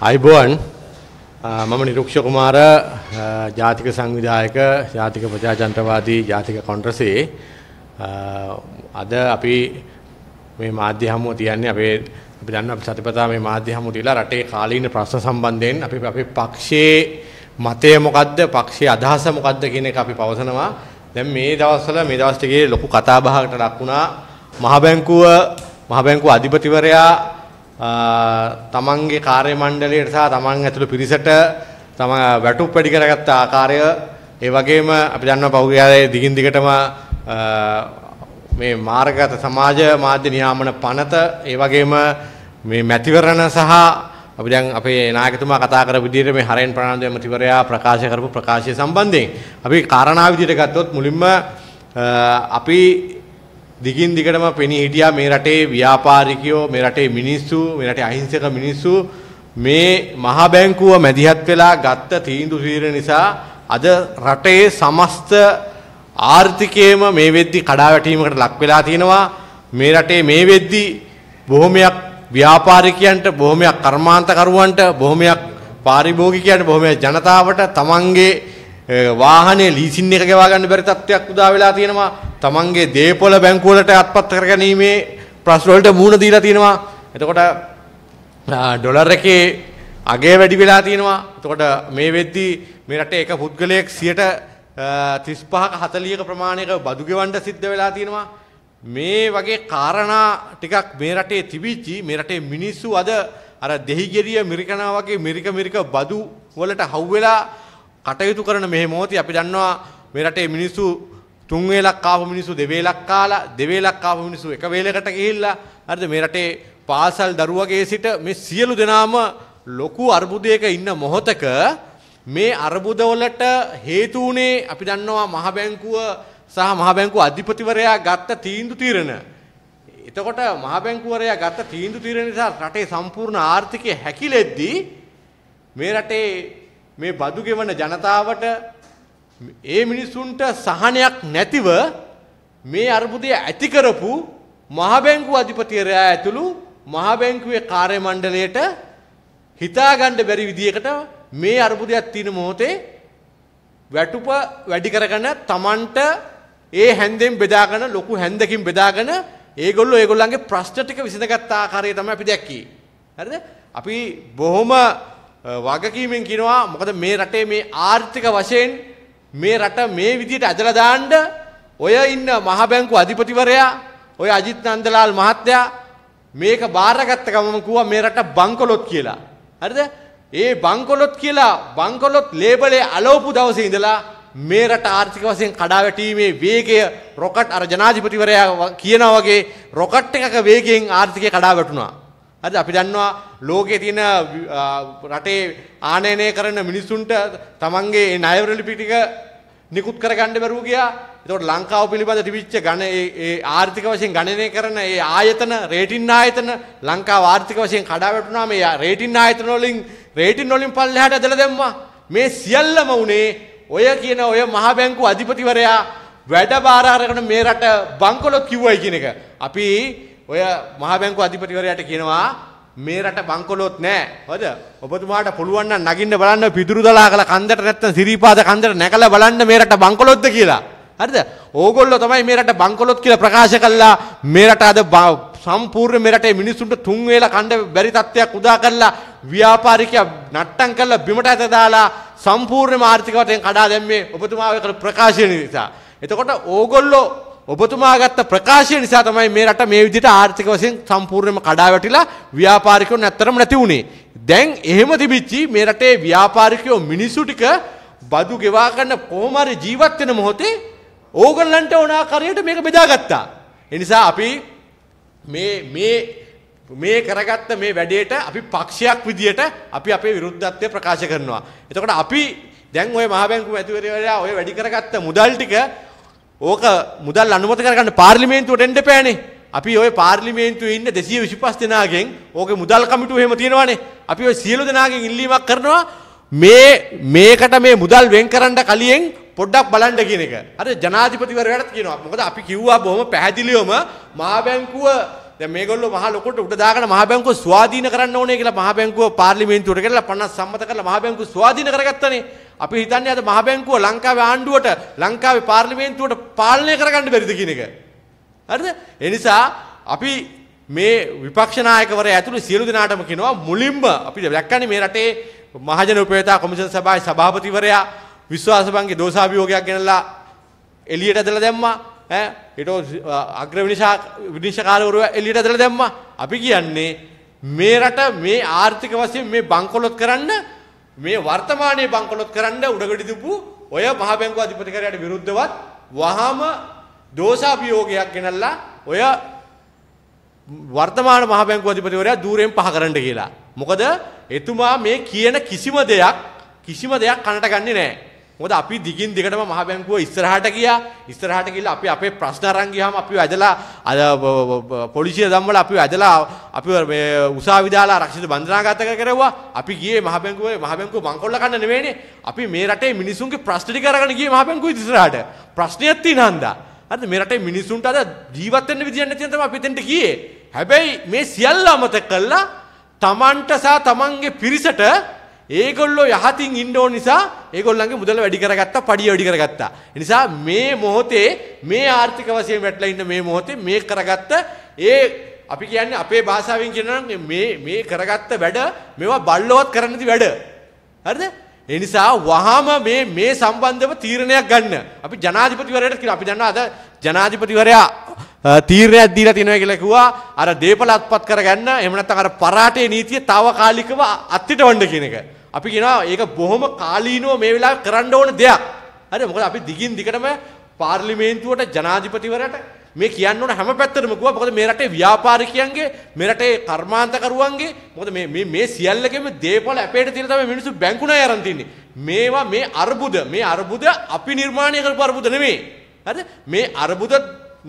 අයිබෝන් uh, මම නිරුක්ෂ කුමාර uh, ජාතික සංවිධායක ජාතික ප්‍රජාතන්ත්‍රවාදී ජාතික කොන්ග්‍රසයේ uh, අද අපි මේ මාධ්‍ය හමුව තියන්නේ අපේ අපි දන්න අපි සතිපතා මේ මාධ්‍ය හමුව තියලා රටේ කාලීන ප්‍රශ්න සම්බන්ධයෙන් අපි අපේ පක්ෂයේ මතය මොකද්ද පක්ෂයේ අදහස මොකද්ද කියන එක අපි පවසනවා දැන් මේ දවස්වල මේ දවස් ටිකේ ලොකු කතාබහකට ලක් වුණා මහ බැංකුව මහ බැංකුව අධිපතිවරයා තමන්ගේ කාර්ය මණ්ඩලයට සහ තමන් ඇතුළු පිරිසට තම වැටුප් වැඩි කරගත්ත ආකාරය ඒ වගේම අපි දන්නවා පහුගිය කාලේ දිගින් දිගටම මේ මාර්ගගත සමාජ මාධ්‍ය නියාමන පනත ඒ වගේම මේ මැතිවරණ සහ අපි දැන් අපේ නායකතුමා කතා කරපු විදිහට මේ හරෙන් ප්‍රනාන්දු මැතිවරයා ප්‍රකාශ කරපු ප්‍රකාශය සම්බන්ධයෙන් අපි කාරණා විදිහට ගත්තොත් මුලින්ම අපි දිගින් දිගටම පෙනී හිටියා මේ රටේ ව්‍යාපාරිකයෝ මේ රටේ මිනිස්සු මේ රටේ අහිංසක මිනිස්සු මේ මහා බැංකුව මැදිහත් වෙලා ගත්ත තීන්දුව తీරන නිසා අද රටේ සමස්ත ආර්ථිකයේම මේ වෙද්දි කඩාවැටීමකට ලක් වෙලා තියෙනවා මේ රටේ මේ වෙද්දි බොහොමයක් ව්‍යාපාරිකයන්ට බොහොමයක් කර්මාන්තකරුවන්ට බොහොමයක් පාරිභෝගිකයන්ට බොහොමයක් ජනතාවට තමන්ගේ වාහනේ ලීසින් එක ගෙවා ගන්න බැරි තත්ත්වයක් උදා වෙලා තියෙනවා. තමන්ගේ දේපොළ බැංකුවලට අත්පත් කරගැනීමේ ප්‍රශ්න වලට මුහුණ දීලා තියෙනවා. එතකොට ඩොලර් එකේ අගය වැඩි වෙලා තියෙනවා. එතකොට මේ වෙද්දී මේ රටේ එක පුද්ගලයෙක් 35ක 40ක ප්‍රමාණයක බදු ගෙවන්න සිද්ධ වෙලා තියෙනවා. මේ වගේ කාරණා ටිකක් මේ රටේ තිබිච්චි මේ රටේ මිනිස්සු අද අර දෙහිගෙරිය මිරිකනා වගේ මිරික මිරික බදු වලට හවුවෙලා කටයුතු කරන මේ මොහොතේ අපි දන්නවා මේ රටේ මිනිස්සු තුන් වේලක් ආපු මිනිස්සු දෙවේලක් කාලා දෙවේලක් ආපු මිනිස්සු එක වේලකට ගිහිල්ලා හරිද මේ රටේ පාසල් දරුවගේ සිට මේ සියලු දෙනාම ලොකු අර්බුදයක ඉන්න මොහොතක මේ අර්බුදවලට හේතු වුණේ අපි දන්නවා මහ බැංකුව සහ මහ බැංකුව අධිපතිවරයා ගත්ත තීන්දුව తీරන එතකොට මහ බැංකුවරයා ගත්ත තීන්දුව తీරන නිසා රටේ සම්පූර්ණ ආර්ථිකය හැකිලෙද්දී මේ රටේ මේ බදු ගෙවන ජනතාවට ඒ මිනිසුන්ට සහනයක් නැතිව මේ අර්බුදය ඇති කරපු මහ බැංකුව අධිපතිවරයා ඇතුළු මහ බැංකුවේ කාර්ය මණ්ඩලයට හිතාගන්න බැරි විදියකට මේ අර්බුදයක් තියෙන මොහොතේ වැටුප වැඩි කරගෙන Tamanට ඒ හැන්දෙන් බෙදාගෙන ලොකු හැන්දකින් බෙදාගෙන ඒගොල්ලෝ ඒගොල්ලන්ගේ ප්‍රශ්න ටික විසඳගත් ආකාරය තමයි අපි දැක්කේ. හරිද? අපි බොහොම වගකීමෙන් කියනවා මොකද මේ රටේ මේ ආර්ථික වශයෙන් මේ රට මේ විදිහට ඇදලා දාන්න ඔය ඉන්න මහ බැංකු අධිපතිවරයා ඔය අජිත් නන්දලාල් මහත්තයා මේක බාරගත්ත ගමම කිව්වා මේ රට බංකොලොත් කියලා. හරිද? ඒ බංකොලොත් කියලා බංකොලොත් ලේබලේ අලවපු දවසේ ඉඳලා මේ රට ආර්ථික වශයෙන් කඩා වැටීමේ වේගය රොකට් අර ජනාධිපතිවරයා කියනා වගේ රොකට් එකක වේගයෙන් ආර්ථිකය කඩා වැටුණා. හරි අපි දන්නවා ලෝකේ තියෙන රටේ ආනයනය කරන මිනිසුන්ට තමන්ගේ ණයවර ලිපි ටික නිකුත් කරගන්න බැරුව ගියා. ඒතකොට ලංකාව පිළිබඳ තිබිච්ච ගණ ඒ ආර්ථික වශයෙන් ගණනය කරන ඒ ආයතන, රේටින් ආයතන ලංකාව ආර්ථික වශයෙන් කඩා වැටුණා. මේ රේටින් ආයතන වලින් රේටින් වලින් පල්ලෙහාට ඇදලා දැම්මා. මේ සියල්ලම උනේ ඔය කියන ඔය මහ බැංකු අධිපතිවරයා වැඩ බාර අරගෙන මේ රට බංකොලොත් කිව්වයි කියන එක. අපි ඔය මහ බැංකුව අධිපතිවරයාට කියනවා මේ රට බංකොලොත් නෑ. හොද? ඔබතුමාට පුළුවන් නම් නගින්න බලන්න පිදුරු දලා කළ කන්දට නැත්තම් සිරිපාද කන්දට නැකලා බලන්න මේ රට බංකොලොත්ද කියලා. හරිද? ඕගොල්ලෝ තමයි මේ රට බංකොලොත් කියලා ප්‍රකාශ කළා. මේ රට අද සම්පූර්ණ මේ රටේ මිනිසුන්ට තුන් වේලා කන්න බැරි තත්ත්වයක් උදා කරලා ව්‍යාපාරිකයා නට්ටම් කරලා බිමට ඇත දාලා සම්පූර්ණම ආර්ථික වටෙන් කඩා දැම්මේ ඔබතුමා ඔය කරපු ප්‍රකාශය නිසා. එතකොට ඕගොල්ලෝ ඔබතුමා ගත්ත ප්‍රකාශය නිසා තමයි මේ රට මේ විදිහට ආර්ථික වශයෙන් සම්පූර්ණයෙන්ම කඩා වැටිලා ව්‍යාපාරිකයෝ නැත්තරම නැති වුණේ. දැන් එහෙම තිබිච්චි මේ රටේ ව්‍යාපාරිකයෝ මිනිස්සු ටික බදු ගෙවා ගන්න කොහොම හරි ජීවත් වෙන මොහොතේ ඕගොල්ලන්ට ඕන ආකාරයට මේක බෙදාගත්තා. ඒ නිසා අපි මේ මේ මේ කරගත්ත මේ වැඩේට අපි පක්ෂයක් විදියට අපි අපේ විරුද්ධත්වය ප්‍රකාශ කරනවා. එතකොට අපි දැන් ওই මහා බැංකුව ඇතිවරයා ඔය වැඩි කරගත්ත මුදල් ටික ඕක මුදල් අනුමත කරගන්න පාර්ලිමේන්තුවට එන්න එපෑනේ. අපි ওই පාර්ලිමේන්තුවේ ඉන්න 225 දෙනාගෙන් ඕකේ මුදල් කමිටුව එහෙම තියෙනවානේ. අපි ওই සියලු දෙනාගෙන් ඉල්ලීමක් කරනවා මේ මේකට මේ මුදල් වෙන් කරන්න කලින් පොඩ්ඩක් බලන්න කියන එක. අර ජනාධිපතිවරයාට කියනවා. මොකද අපි කිව්වා බොහොම පැහැදිලිවම මහා බැංකුව දැන් මේගොල්ලෝ මහ ලොකුට උඩ දාගෙන මහ බැංකුව ස්වාධීන කරන්න ඕනේ කියලා මහ බැංකුව පාර්ලිමේන්තුවට ගෙනලා 50 සම්මත කරලා මහ බැංකුව ස්වාධීන කරගත්තනේ. අපි හිතන්නේ අද මහ බැංකුව ලංකාවේ ආණ්ඩුවට ලංකාවේ පාර්ලිමේන්තුවට පාලනය කරගන්න බැරිද කියන එක. හරිද? ඒ නිසා අපි මේ විපක්ෂ නායකවරයා ඇතුළු සියලු දෙනාටම කියනවා මුලින්ම අපි දැක්කනේ මේ රටේ මහජන උපයෝගිතා කොමිෂන් සභාවේ සභාපතිවරයා විශ්වාස බංගේ දෝෂාභියෝගයක් ගෙනලා එළියට ඇදලා දැම්මා. හිටෝ අග්‍ර විනිශා විනිශකාරවරුව එලියට ඇදලා දැම්මා. අපි කියන්නේ මේ රට මේ ආර්ථික වශයෙන් මේ බංකොලොත් කරන්න මේ වර්තමානයේ බංකොලොත් කරන්න උඩගඩි දුපු ඔය මහ බැංකුව අධිපතිකරයාට විරුද්ධවත් වහාම දෝෂාභියෝගයක් ගෙනල්ලා ඔය වර්තමාන මහ බැංකුව අධිපතිවරයා দূරෙන් පහ කරන්න කියලා. මොකද එතුමා මේ කියන කිසිම දෙයක් කිසිම දෙයක් කනට ගන්නේ නැහැ. මොකද අපි දිගින් දිගටම මහ බැංකුව ඉස්සරහට ගියා ඉස්සරහට ගිහිල්ලා අපි අපේ ප්‍රශ්න අරන් ගියාම අපිව ඇදලා අද පොලිසිය දම්වල අපිව ඇදලා අපිව මේ උසාවි දාලා ආරක්ෂිත බන්ධනාගත කරගරවුවා අපි ගියේ මහ බැංකුවේ මහ බැංකුව බංකොල්ල කන්න නෙවෙයිනේ අපි මේ රටේ මිනිසුන්ගේ ප්‍රශ්න ටික අරගෙන ගියේ මහ බැංකුවේ ඉස්සරහට ප්‍රශ්නයක් තියෙන හන්දා අද මේ රටේ මිනිසුන්ට අද ජීවත් වෙන්න විදියක් නැති නිසා අපි දෙන්නට ගියේ හැබැයි මේ සියල්ල අමතක කළා තමන්ට සහ තමන්ගේ පිරිසට ඒගොල්ලෝ යහතින් ඉන්න ඕන නිසා ඒගොල්ලන්ගේ මුදල වැඩි කරගත්තා, පඩිය වැඩි කරගත්තා. ඒ නිසා මේ මොහොතේ මේ ආර්ථික වශයෙන් වැටලා ඉන්න මේ මොහොතේ මේ කරගත්ත ඒ අපි කියන්නේ අපේ භාෂාවෙන් කියනනම් මේ මේ කරගත්ත වැඩ මේවා බල්ලවත් කරන්නති වැඩ. හරිද? ඒ නිසා වහාම මේ මේ සම්බන්ධව තීරණයක් ගන්න. අපි ජනාධිපතිවරයාට කියලා අපි දන්නා අද ජනාධිපතිවරයා තීරණයක් දීලා තියෙනවා කියලා කිව්වා අර දේපල අත්පත් කරගන්න එහෙම නැත්නම් අර පරාටේ නීතිය తాවකාලිකව අත්widetilde වන්න කියන එක. අපි කියනවා ඒක බොහොම කාලීනව මේ වෙලාවේ කරන්න ඕන දෙයක්. හරි මොකද අපි දිගින් දිගටම පාර්ලිමේන්තුවට ජනාධිපතිවරට මේ කියන්න ඕන හැම පැත්තටම ගුවා මොකද මේ රටේ ව්‍යාපාරිකයන්ගේ මේ රටේ කර්මාන්තකරුවන්ගේ මොකද මේ මේ මේ සියල්ලකෙම දේපල අපේට තියලා තමයි මිනිස්සු බැංකු ණය අරන් තින්නේ. මේවා මේ අර්බුද මේ අර්බුද අපි නිර්මාණය කරපු අර්බුද නෙමෙයි. හරිද? මේ අර්බුද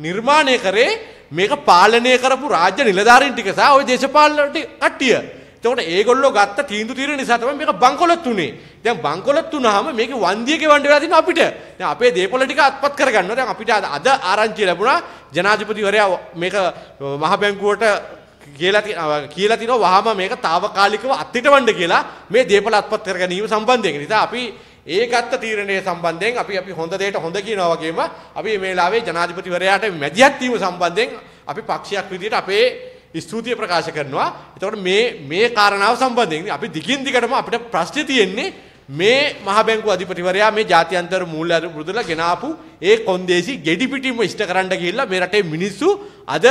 නිර්මාණය කරේ මේක පාලනය කරපු රාජ්‍ය නිලධාරීන් ටික සහ ওই දේශපාලන කට්ටිය. එතකොට ඒගොල්ලෝ ගත්ත තීන්දුව తీරන නිසා තමයි මේක බංකොලොත් උනේ. දැන් බංකොලොත් උනාම මේකේ වන්දිය ගෙවන්න වෙලා තිනවා අපිට. දැන් අපේ දේපොළ ටික අත්පත් කරගන්නවා. දැන් අපිට අද ආරංචිය ලැබුණා ජනාධිපතිවරයා මේක මහ බැංකුවට කියලා කියලා තිනවා වහම මේක తాවකාලිකව අත්හිටවන්න කියලා මේ දේපොළ අත්පත් කර ගැනීම සම්බන්ධයෙන්. නිසා අපි ඒ ගත්ත තීරණය සම්බන්ධයෙන් අපි අපි හොඳ දෙයට හොඳ කියනවා වගේම අපි මේ වෙලාවේ ජනාධිපතිවරයාට මැදිහත් වීම සම්බන්ධයෙන් අපි පක්ෂයක් විදිහට අපේ ස්තුතිය ප්‍රකාශ කරනවා. එතකොට මේ මේ කාරණාව සම්බන්ධයෙන් අපි දිගින් දිගටම අපිට ප්‍රශ්නේ තියෙන්නේ මේ මහබැංකු අධිපතිවරයා මේ ජාත්‍යන්තර මූල්‍ය මුදල ගෙනාපු ඒ කොන්දේසි ගෙඩිපිටිම ඉෂ්ට කරන්න ගිහිල්ලා මේ රටේ මිනිස්සු අද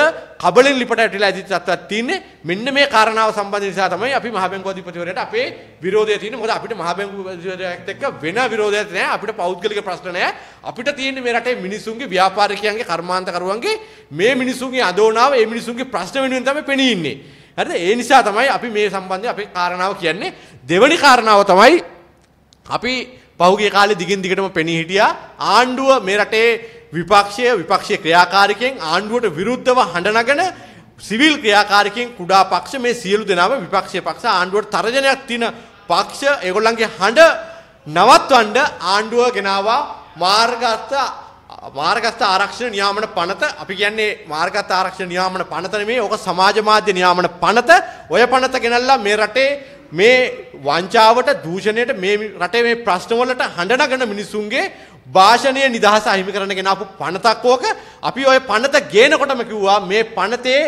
කබලෙන් ලිපට ඇටලා ඇති තත්ත්වයක් තියෙන්නේ මෙන්න මේ කාරණාව සම්බන්ධ නිසා තමයි අපි මහබැංකු අධිපතිවරයාට අපේ විරෝධය තියෙන්නේ මොකද අපිට මහබැංකු අධිපතිවරයාත් එක්ක වෙන විරෝධයක් නැහැ අපිට පෞද්ගලික ප්‍රශ්න නැහැ අපිට තියෙන්නේ මේ රටේ මිනිසුන්ගේ ව්‍යාපාරිකයන්ගේ කර්මාන්තකරුවන්ගේ මේ මිනිසුන්ගේ අදෝනාව මේ මිනිසුන්ගේ ප්‍රශ්න වෙනුවෙන් තමයි පෙනී ඉන්නේ හරිද ඒ නිසා තමයි අපි මේ සම්බන්ධයෙන් අපේ කාරණාව කියන්නේ දෙවනි කාරණාව තමයි අපි පහුගේ කාලේ දිගින් දිගටම පෙනී හිටියා ආණ්ඩුව මේ රටේ විපක්ෂය විපක්ෂයේ ක්‍රියාකාරිකෙන් ආණ්ඩුවට විරුද්ධව හඬනගෙන සිවිල් ක්‍රියාකාරිකෙන් කුඩා පක්ෂ මේ සියලු දෙනාම විපක්ෂයේ පක්ෂ ආණ්ඩුවට තරජනයක් තින පක්ෂ ඒගොල්ලන්ගේ හඬ නවත්වන්න ආණ්ඩුව ගෙනවා මාර්ගස්ත මාර්ගස්ත ආරක්ෂණ නියාමන පනත අපි කියන්නේ මාර්ගස්ත ආරක්ෂණ නියාමන පනත නෙමේ ඕක සමාජ මාධ්‍ය නියාමන පනත ඔය පනත ගෙනල්ලා මේ රටේ මේ වංචාවට දූෂණයට මේ රටේ මේ ප්‍රශ්නවලට හඬනගන මිනිසුන්ගේ භාෂණය නිදහස අහිමි කරන ගෙන අපපු පනතක් ඕක අපි ඔය පනත ගේනකොටම කිව්වා මේ පනතේ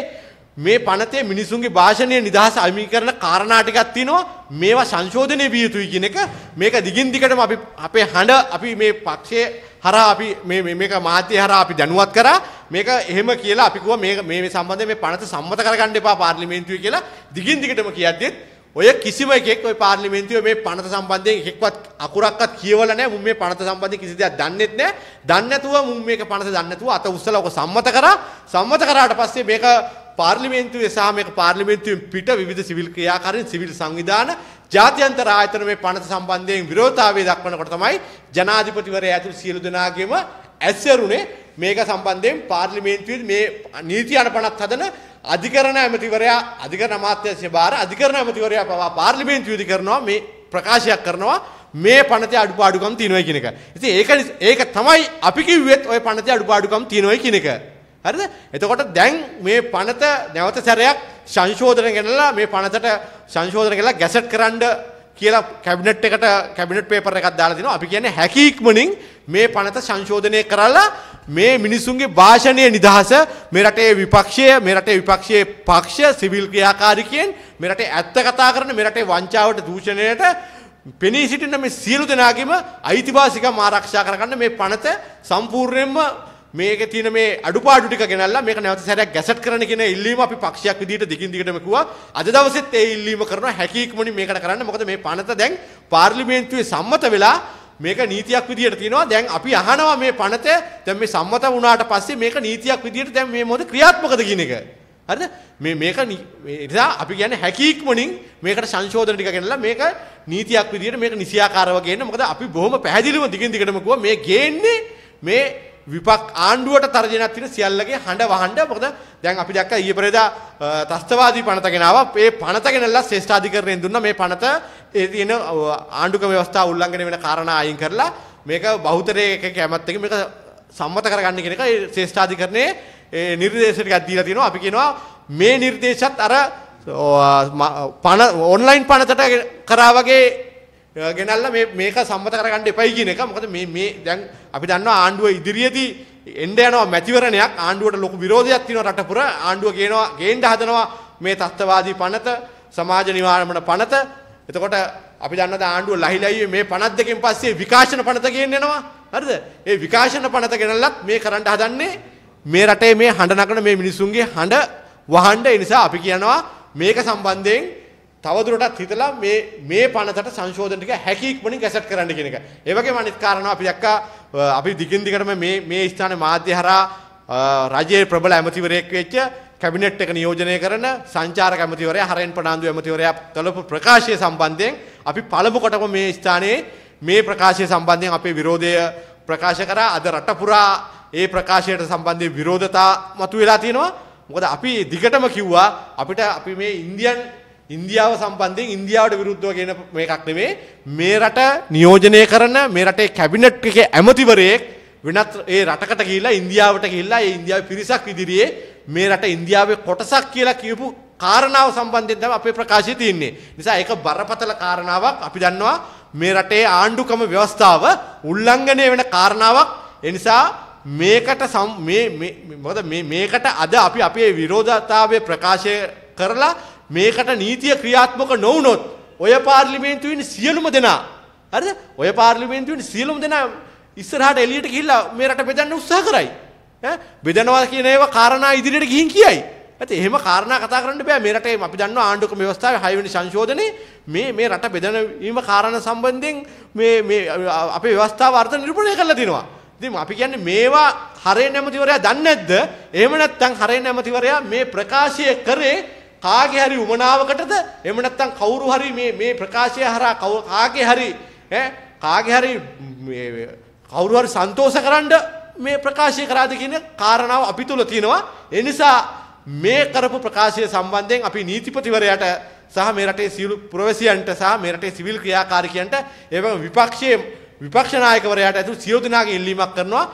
මේ පනතේ මිනිසුන්ගේ භාෂණය නිදහස අහිමි කරන කාරණාටිකක් තියෙනවා මේවා සංශෝධනය විය යුතුයි කියන එක මේක දිගින් දිගටම අපි අපේ හඬ අපි මේ පක්ෂයේ හරහා අපි මේ මේක මාධ්‍ය හරහා අපි දැනුවත් කරා මේක එහෙම කියලා අපි කිව්වා මේ මේ සම්බන්ධයෙන් මේ පනත සම්මත කරගන්න එපා පාර්ලිමේන්තුවේ කියලා දිගින් දිගටම කියද්දිත් ඔය කිසිම එකෙක් ඔය පාර්ලිමේන්තුවේ මේ පනත සම්බන්ධයෙන් එකෙක්වත් අකුරක්වත් කියවලා නැහැ. මුන් මේ පනත සම්බන්ධයෙන් කිසි දෙයක් දන්නෙත් නැහැ. දන්නේ නැතුව මුන් මේක පනත දන්නේ නැතුව අත උස්සලා ඔක සම්මත කරා. සම්මත කරාට පස්සේ මේක පාර්ලිමේන්තුවේ සහ මේක පාර්ලිමේන්තුවෙන් පිට විවිධ සිවිල් ක්‍රියාකාරීන් සිවිල් සංවිධාන ජාත්‍යන්තර ආයතන මේ පනත සම්බන්ධයෙන් විරෝධතාවය දක්වනකොට තමයි ජනාධිපතිවරයා ඇතුළු සියලු දෙනාගේම ඇස්සරුනේ මේක සම්බන්ධයෙන් පාර්ලිමේන්තුවේ මේ නීති අනපනත් හදන අධිකරණ ඇමතිවරයා අධිකරණ අමාත්‍යංශය බාර අධිකරණ ඇමතිවරයා පවා පාර්ලිමේන්තුවේදී කරනවා මේ ප්‍රකාශයක් කරනවා මේ පනතේ අඩුපාඩුකම් තියෙනවා කියන එක. ඉතින් ඒක ඒක තමයි අපි කිව්වෙත් ওই පනතේ අඩුපාඩුකම් තියෙනවා කියන එක. හරිද? එතකොට දැන් මේ පනත නැවත සැරයක් සංශෝධන කරනලා මේ පනතට සංශෝධන කරලා ගැසට් කරන්න කියලා කැබිනට් එකට කැබිනට් පේපර් එකක් දාලා තිනවා. අපි කියන්නේ හැකි ඉක්මනින් මේ පනත සංශෝධනය කරලා මේ මිනිසුන්ගේ භාෂණය නිදහස මෙරටේ විපක්ෂය මෙරටේ විපක්ෂයේ පක්ෂ සිවිල් ක්‍රියාකාරිකයෙන් මෙරටේ ඇත්ත කතා කරන මෙරටේ වංචාවට දූෂණයට පෙනී සිටින මේ සියලු දෙනාගෙම අයිතිවාසිකම් ආරක්ෂා කරගන්න මේ පනත සම්පූර්ණයෙන්ම මේක තියෙන මේ අඩුපාඩු ටික ගෙනල්ලා මේක නැවත සැරයක් ගැසට් කරන්න කියන ඉල්ලීම අපි පක්ෂයක් විදිහට දිගින් දිගටම කිව්වා. අද දවසෙත් ඒ ඉල්ලීම කරනවා හැකි ඉක්මනින් මේකට කරන්න. මොකද මේ පනත දැන් පාර්ලිමේන්තුවේ සම්මත වෙලා මේක නීතියක් විදිහට තියෙනවා දැන් අපි අහනවා මේ පනත දැන් මේ සම්මත වුණාට පස්සේ මේක නීතියක් විදිහට දැන් මේ මොකද ක්‍රියාත්මකද කියන එක හරිද මේ මේක නිසා අපි කියන්නේ හැකි ඉක්මනින් මේකට සංශෝධන ටික ගෙනලා මේක නීතියක් විදිහට මේක නිසියාකාරව ගේන්න මොකද අපි බොහොම පැහැදිලිව දිගින් දිගටම කිව්වා මේ ගේන්නේ මේ විපක් ආණ්ඩුවට තර්ජනයක් තියෙන සියල්ලගේ හඬ වහඬ මොකද දැන් අපි දැක්ක ඊයේ පෙරේදා තස්තවාදී පනත ගෙනාවා මේ පනත ගෙනල්ලා ශ්‍රේෂ්ඨාධිකරණයෙන් දුන්නා මේ පනත ඒ තියෙන ආණ්ඩුක ව්‍යවස්ථා උල්ලංඝනය වෙන කාරණා අයින් කරලා මේක බහුතරයේ එක කැමැත්තකින් මේක සම්මත කරගන්න කියන එක ඒ ශ්‍රේෂ්ඨාධිකරණයේ ඒ නිර්දේශ ටිකක් දීලා තියෙනවා අපි කියනවා මේ නිර්දේශත් අර පන ඔන්ලයින් පනතට කරා වගේ ගෙනල්ල මේක සම්මත කරගන්න එපයි කියන එක මොකද මේ මේ දැන් අපි දන්නවා ආණ්ඩුව ඉදිරියේදී එන්න යනවා මැතිවරණයක් ආණ්ඩුවට ලොකු විරෝධයක් තියෙනවා රටපුර ආණ්ඩුව ගේනවා ගේන්න හදනවා මේ තත්ත්වවාදී පනත සමාජ නිවාරණයට පනත එතකොට අපි දන්නවා ආණ්ඩුව ලහිලයි මේ පනත් දෙකෙන් පස්සේ විකාශන පනත ගේන්න යනවා හරිද ඒ විකාශන පනත ගෙනල්ලත් මේ කරන්න හදන්නේ මේ රටේ මේ හඬ නගන මේ මිනිසුන්ගේ හඬ වහන්න ඒ නිසා අපි කියනවා මේක සම්බන්ධයෙන් තවදුරටත් හිතලා මේ මේ පනතට සංශෝධන ටික හැකි ඉක්මනින් ඇසට් කරන්න කියන එක. ඒ වගේම අනිත් කාරණා අපි දැක්කා අපි දිගින් දිගටම මේ මේ ස්ථානයේ මාධ්‍ය හරහා රජයේ ප්‍රබල ඇමතිවරයෙක් වෙච්ච කැබිනට් එක නියෝජනය කරන සංචාරක ඇමතිවරයා හරෙන් ප්‍රනාන්දු ඇමතිවරයා කළපු ප්‍රකාශය සම්බන්ධයෙන් අපි පළමු කොටම මේ ස්ථානයේ මේ ප්‍රකාශය සම්බන්ධයෙන් අපේ විරෝධය ප්‍රකාශ කරා අද රට පුරා ඒ ප්‍රකාශයට සම්බන්ධයෙන් විරෝධතා මතුවලා තියෙනවා. මොකද අපි දිගටම කිව්වා අපිට අපි මේ ඉන්දියන් ඉන්දියාව සම්බන්ධයෙන් ඉන්දියාවට විරුද්ධව කියන මේකක් නෙමේ මේ රට නියෝජනය කරන මේ රටේ කැබිනට් එකේ ඇමතිවරයෙක් වෙනත් ඒ රටකට ගිහිල්ලා ඉන්දියාවට ගිහිල්ලා ඒ ඉන්දියාවේ පිරිසක් ඉදිරියේ මේ රට ඉන්දියාවේ කොටසක් කියලා කියපු කාරණාව සම්බන්ධයෙන් තමයි අපේ ප්‍රකාශය තියෙන්නේ. නිසා ඒක බරපතල කාරණාවක් අපි දන්නවා මේ රටේ ආණ්ඩුකම ව්‍යවස්ථාව උල්ලංඝනය වෙන කාරණාවක්. ඒ නිසා මේකට මේ මොකද මේකට අද අපි අපේ විරෝධතාවය ප්‍රකාශය කරලා මේකට නීතිය ක්‍රියාත්මක නොවුනොත් ඔය පාර්ලිමේන්තුවෙන් සියලුම දෙනා හරිද ඔය පාර්ලිමේන්තුවෙන් සියලුම දෙනා ඉස්සරහට එළියට ගිහිල්ලා මේ රට බෙදන්න උත්සාහ කරයි ඈ බෙදනවා කියන ඒවා කාරණා ඉදිරියට ගිහින් කියයි ඇති එහෙම කාරණා කතා කරන්න බෑ මේ රටේ අපි දන්නවා ආණ්ඩුක ව්‍යවස්ථාවේ 6 වෙනි සංශෝධනයේ මේ මේ රට බෙදන වීම කාරණා සම්බන්ධයෙන් මේ මේ අපේ ව්‍යවස්ථාව අර්ථ නිරූපණය කරලා තිනවා ඉතින් අපි කියන්නේ මේවා හරේ නැමතිවරයා දන්නේ නැද්ද එහෙම නැත්නම් හරේ නැමතිවරයා මේ ප්‍රකාශය කරේ කාගේ හරි උමනාවකටද එහෙම නැත්නම් කවුරු හරි මේ මේ ප්‍රකාශය හරහා කාගේ හරි ඈ කාගේ හරි මේ කවුරු හරි සන්තෝෂකරනද මේ ප්‍රකාශය කරාද කියන කාරණාව අපි තුල තියෙනවා. ඒ නිසා මේ කරපු ප්‍රකාශය සම්බන්ධයෙන් අපි නීතිපතිවරයාට සහ මේ රටේ සිවිල් පුරවැසියන්ට සහ මේ රටේ සිවිල් ක්‍රියාකාරිකයන්ට එවම විපක්ෂයේ විපක්ෂ නායකවරයාට ඇතුළු සියලු දෙනාගේ ඉල්ලීමක් කරනවා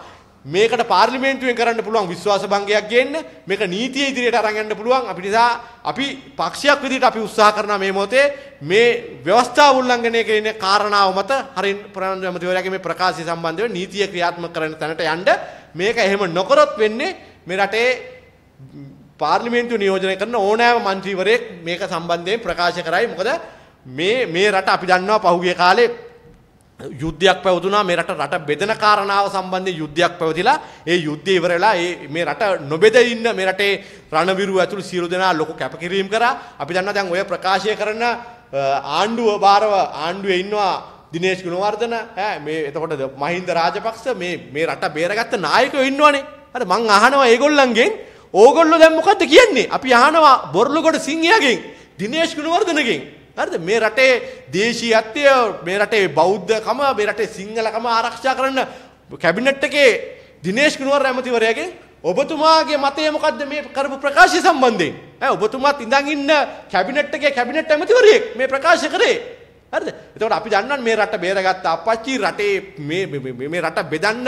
මේකට පාර්ලිමේන්තුවෙන් කරන්න පුළුවන් විශ්වාස භංගයක් ගේන්න මේක නීතිය ඉදිරියට අරන් යන්න පුළුවන් අපි නිසා අපි පක්ෂයක් විදිහට අපි උත්සාහ කරනවා මේ මොහොතේ මේ ව්‍යවස්ථාව උල්ලංඝනය කියන කාරණාව මත හරින් ප්‍රධාන ඇමතිවරයාගේ මේ ප්‍රකාශය සම්බන්ධව නීතිය ක්‍රියාත්මක කරන තැනට යන්න මේක එහෙම නොකරොත් වෙන්නේ මේ රටේ පාර්ලිමේන්තු නියෝජනය කරන ඕනෑම මන්ත්‍රීවරයෙක් මේක සම්බන්ධයෙන් ප්‍රකාශ කරයි මොකද මේ මේ රට අපි දන්නවා පහුගිය කාලේ යුද්ධයක් පැවතුනා මේ රට රට බෙදෙන කාරණාව සම්බන්ධයෙන් යුද්ධයක් පැවතිලා ඒ යුද්ධය ඉවර වෙලා මේ රට නොබෙද ඉන්න මේ රටේ රණවිරු ඇතුළු සියලු දෙනා ලොකු කැපකිරීම කරා අපි දන්නවා දැන් ඔය ප්‍රකාශය කරන ආණ්ඩුව බාරව ආණ්ඩුවේ ඉන්නවා දිනේශ් ගුණවර්ධන ඈ මේ එතකොට මහින්ද රාජපක්ෂ මේ මේ රට බේරගත්ත නායකයෝ ඉන්නවනේ හරි මං අහනවා ඒගොල්ලන්ගෙන් ඕගොල්ලෝ දැන් මොකද්ද කියන්නේ අපි අහනවා බොරළුගොඩ සිංහයාගෙන් දිනේශ් ගුණවර්ධනගෙන් හරිද මේ රටේ දේශීයත්වය මේ රටේ බෞද්ධකම මේ රටේ සිංහලකම ආරක්ෂා කරන්න කැබිනට් එකේ දිනේෂ් කුමාර ඇමතිවරයාගේ ඔබතුමාගේ මතය මොකද්ද මේ කරපු ප්‍රකාශය සම්බන්ධයෙන් ඈ ඔබතුමාත් ඉඳන් ඉන්න කැබිනට් එකේ කැබිනට් ඇමතිවරයෙක් මේ ප්‍රකාශ කරේ හරිද? එතකොට අපි දන්නවනේ මේ රට බේරගත්ත අපච්චි රටේ මේ මේ රට බෙදන්න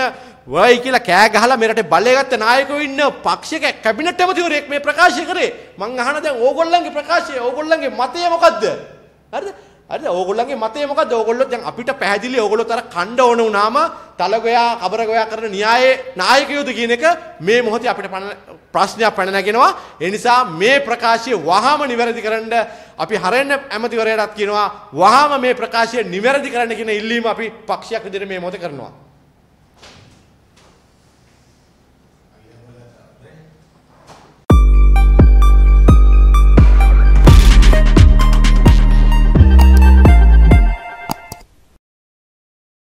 වයි කියලා කෑ ගහලා මේ රටේ බලය ගත්ත නායකයෝ ඉන්න පක්ෂයක කැබිනට් ඇමතිවරයෙක් මේ ප්‍රකාශය කරේ. මං අහන දැන් ඕගොල්ලන්ගේ ප්‍රකාශය ඕගොල්ලන්ගේ මතය මොකද්ද? හරිද? හරිද? ඕගොල්ලන්ගේ මතය මොකද්ද? ඕගොල්ලෝ දැන් අපිට පැහැදිලි ඕගොල්ලෝ තර කණ්ඩ ඕන වුණාම තලගොයා කබරගොයා කරන න්‍යායේ නායකයෝද කියන එක මේ මොහොතේ අපිට ප්‍රශ්නයක් පැන නැගෙනවා. ඒ නිසා මේ ප්‍රකාශය වහාම නිවැරදි කරන්න අපි හරෙන්න ඇමතිවරයාටත් කියනවා වහාම මේ ප්‍රකාශය නිවැරදි කරන්න කියන ඉල්ලීම අපි පක්ෂයක් විදිහට මේ මොහොතේ කරනවා.